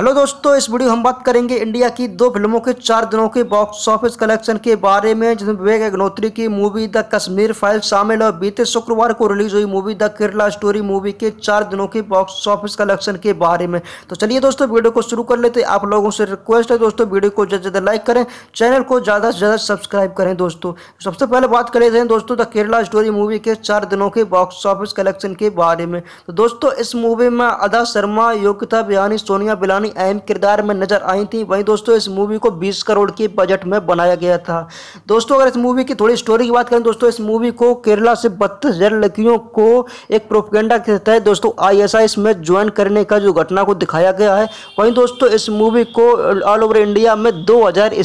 hello दोस्तों इस video हम बात करेंगे इंडिया की दो फिल्मों के चार दिनों के बॉक्स ऑफिस कलेक्शन के बारे में जिसमें विवेक अग्नोत्री की मूवी द कश्मीर फाइल शामिल और बीते शुक्रवार को रिलीज हुई movie the Kerala story movie के चार दिनों के बॉक्स ऑफिस कलेक्शन के बारे में तो चलिए दोस्तों वीडियो को शुरू कर लेते आप लोगों से रिक्वेस्ट है दोस्तों वीडियो को ज़्यादा ज़्यादा लाइक करें चैनल को ज़्यादा से ज़्यादा सब्सक्राइब करें दोस्तों सबसे पहले बात कर लेते हैं दोस्तों द केरला स्टोरी मूवी के चार दिनों के बॉक्स ऑफिस कलेक्शन के बारे में तो दोस्तों इस मूवी में अदा शर्मा योग्यता बिहानी सोनिया बिलानी में अहम किरदार में नजर आई थी वहीं दोस्तों इस मूवी को 20 करोड़ के बजट में बनाया गया था दोस्तों अगर इस मूवी की थोड़ी स्टोरी की बात करें दोस्तों इस मूवी को केरला से बत्तीस हजार लड़कियों को एक प्रोपगेंडा के तहत दोस्तों आई में ज्वाइन करने का जो घटना को दिखाया गया है वहीं दोस्तों इस मूवी को ऑल ओवर इंडिया में दो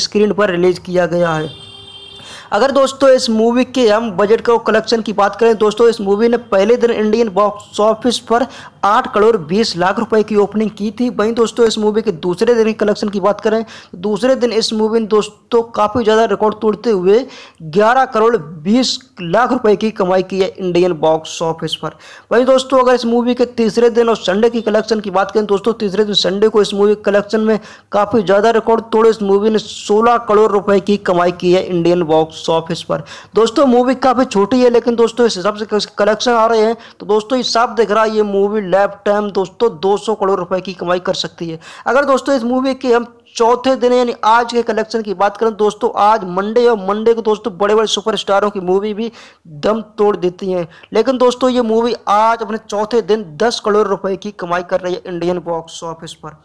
स्क्रीन पर रिलीज किया गया है अगर दोस्तों इस मूवी के हम बजट का कलेक्शन की बात करें दोस्तों इस मूवी ने पहले दिन इंडियन बॉक्स ऑफिस पर आठ करोड़ बीस लाख रुपए की ओपनिंग की थी वहीं दोस्तों इस मूवी के दूसरे दिन कलेक्शन की बात करें तो दूसरे दिन इस मूवी ने दोस्तों काफ़ी ज़्यादा रिकॉर्ड तोड़ते हुए ग्यारह करोड़ बीस लाख रुपए की कमाई की है इंडियन बॉक्स ऑफिस पर वहीं दोस्तों अगर इस मूवी के तीसरे दिन और संडे की कलेक्शन की बात करें दोस्तों तीसरे दिन संडे को इस मूवी कलेक्शन में काफ़ी ज़्यादा रिकॉर्ड तोड़े इस मूवी ने सोलह करोड़ रुपये की कमाई की है इंडियन बॉक्स बॉक्स ऑफिस पर दोस्तों मूवी काफ़ी छोटी है लेकिन दोस्तों इस हिसाब से कलेक्शन आ रहे हैं तो दोस्तों साफ दिख रहा है ये मूवी लैप टाइम दोस्तों 200 करोड़ रुपए की कमाई कर सकती है अगर दोस्तों इस मूवी की हम चौथे दिन यानी आज के कलेक्शन की बात करें दोस्तों आज मंडे और मंडे को दोस्तों बड़े बड़े सुपरस्टारों की मूवी भी दम तोड़ देती हैं लेकिन दोस्तों ये मूवी आज अपने चौथे दिन 10 करोड़ रुपए की कमाई कर रही है इंडियन बॉक्स ऑफिस पर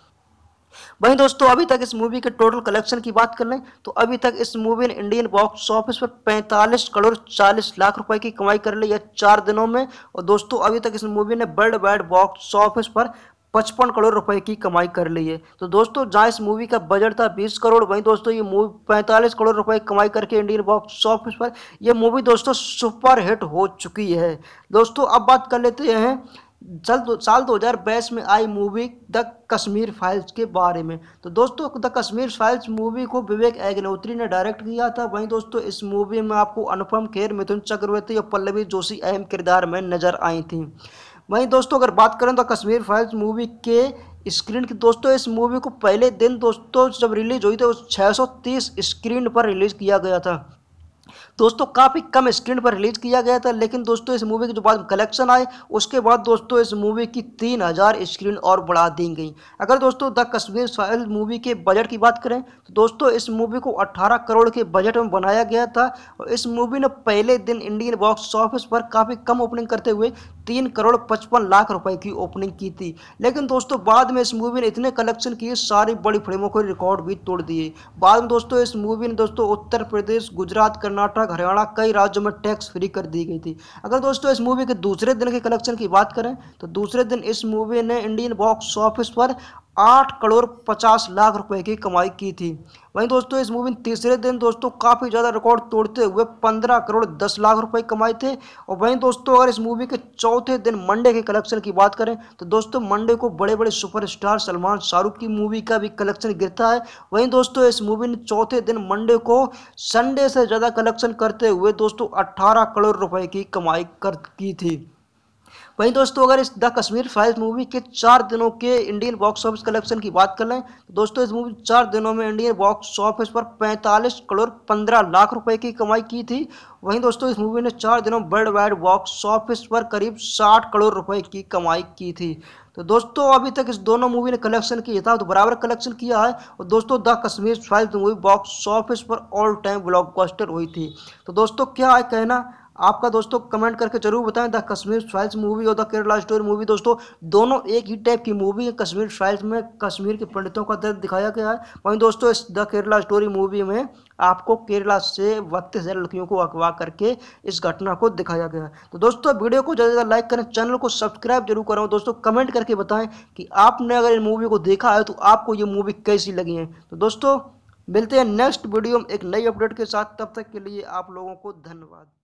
वहीं दोस्तों अभी तक इस मूवी के टोटल कलेक्शन की बात कर लें तो अभी तक इस मूवी ने इंडियन बॉक्स ऑफिस पर 45 करोड़ 40 लाख रुपए की कमाई कर ली है चार दिनों में और दोस्तों अभी तक इस मूवी ने वर्ल्ड वाइड बॉक्स ऑफिस पर पचपन करोड़ रुपए की कमाई कर ली है तो दोस्तों जहाँ इस मूवी का बजट था 20 करोड़ वहीं दोस्तों ये मूवी 45 करोड़ रुपए कमाई करके इंडियन बॉक्स ऑफिस पर यह मूवी दोस्तों सुपर हिट हो चुकी है दोस्तों अब बात कर लेते हैं दो साल बाईस में आई मूवी द कश्मीर फाइल्स के बारे में तो दोस्तों द कश्मीर फाइल्स मूवी को विवेक अग्निहोत्री ने डायरेक्ट किया था वहीं दोस्तों इस मूवी में आपको अनुपम खेर मिथुन चक्रवर्ती और पल्लवी जोशी अहम किरदार में नजर आई थी वहीं दोस्तों अगर बात करें तो कश्मीर फाइल्स मूवी के स्क्रीन की दोस्तों इस मूवी को पहले दिन दोस्तों जब रिलीज हुई थी उस तीस स्क्रीन पर रिलीज किया गया था दोस्तों काफ़ी कम स्क्रीन पर रिलीज किया गया था लेकिन दोस्तों इस मूवी के जो बाद कलेक्शन आए उसके बाद दोस्तों इस मूवी की तीन हज़ार स्क्रीन और बढ़ा दी गई अगर दोस्तों द कश्मीर फाइल मूवी के बजट की बात करें तो दोस्तों इस मूवी को 18 करोड़ के बजट में बनाया गया था और इस मूवी ने पहले दिन इंडियन बॉक्स ऑफिस पर काफ़ी कम ओपनिंग करते हुए तीन करोड़ पचपन लाख रुपए की ओपनिंग की थी लेकिन दोस्तों बाद में इस मूवी ने इतने कलेक्शन किए सारी बड़ी फिल्मों के रिकॉर्ड भी तोड़ दिए बाद में दोस्तों इस मूवी ने दोस्तों उत्तर प्रदेश गुजरात कर्नाटक कर्नाटक हरियाणा कई राज्यों में टैक्स फ्री कर दी गई थी अगर दोस्तों इस मूवी के दूसरे दिन के कलेक्शन की बात करें तो दूसरे दिन इस मूवी ने इंडियन बॉक्स ऑफिस पर आठ करोड़ पचास लाख रुपए की कमाई की थी वहीं दोस्तों इस मूवी ने तीसरे दिन दोस्तों काफ़ी ज़्यादा रिकॉर्ड तोड़ते हुए पंद्रह करोड़ दस लाख रुपए कमाए थे और वहीं दोस्तों अगर इस मूवी के चौथे दिन मंडे के कलेक्शन की बात करें तो दोस्तों मंडे को बड़े बड़े सुपरस्टार सलमान शाहरुख की मूवी का भी कलेक्शन गिरता है वहीं दोस्तों इस मूवी ने चौथे दिन मंडे को संडे से ज़्यादा कलेक्शन करते हुए दोस्तों अट्ठारह करोड़ रुपये की कमाई कर की थी वहीं दोस्तों अगर इस द कश्मीर फाइल्स मूवी के चार दिनों के इंडियन बॉक्स ऑफिस कलेक्शन की बात कर लें तो दोस्तों इस मूवी चार दिनों में इंडियन बॉक्स ऑफिस पर 45 करोड़ 15 लाख रुपए की कमाई की थी वहीं दोस्तों इस मूवी ने चार दिनों वर्ल्ड वाइड बॉक्स ऑफिस पर करीब साठ करोड़ रुपए की कमाई की थी तो दोस्तों अभी तक इस दोनों मूवी ने कलेक्शन किया था तो बराबर कलेक्शन किया है और दोस्तों the Kashmir files movie box office पर ऑल टाइम ब्लॉक हुई थी तो दोस्तों क्या है कहना आपका दोस्तों कमेंट करके जरूर बताएं द कश्मीर फाइल्स मूवी और द केरला स्टोरी मूवी दोस्तों दोनों एक ही टाइप की मूवी है कश्मीर फाइल्स में कश्मीर के पंडितों का दर्द दिखाया गया है वहीं दोस्तों इस द केरला स्टोरी मूवी में आपको केरला से वक्त से लड़कियों को अगवा करके इस घटना को दिखाया गया है तो दोस्तों वीडियो को ज़्यादा ज़्यादा लाइक करें चैनल को सब्सक्राइब जरूर करें दोस्तों कमेंट करके बताएं कि आपने अगर इन मूवी को देखा है तो आपको ये मूवी कैसी लगी है तो दोस्तों मिलते हैं नेक्स्ट वीडियो में एक नई अपडेट के साथ तब तक के लिए आप लोगों को धन्यवाद